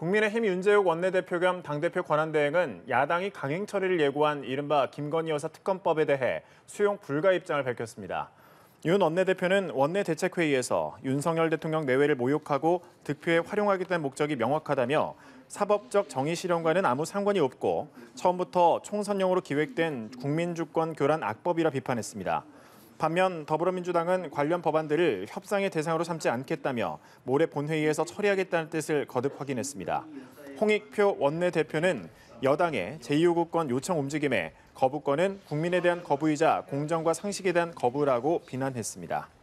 국민의힘 윤재욱 원내대표 겸 당대표 권한대행은 야당이 강행 처리를 예고한 이른바 김건희 여사 특검법에 대해 수용 불가 입장을 밝혔습니다. 윤 원내대표는 원내대책회의에서 윤석열 대통령 내외를 모욕하고 득표에 활용하겠다는 목적이 명확하다며 사법적 정의 실현과는 아무 상관이 없고 처음부터 총선용으로 기획된 국민주권 교란 악법이라 비판했습니다. 반면 더불어민주당은 관련 법안들을 협상의 대상으로 삼지 않겠다며 모레 본회의에서 처리하겠다는 뜻을 거듭 확인했습니다. 홍익표 원내대표는 여당의 제2호국권 요청 움직임에 거부권은 국민에 대한 거부이자 공정과 상식에 대한 거부라고 비난했습니다.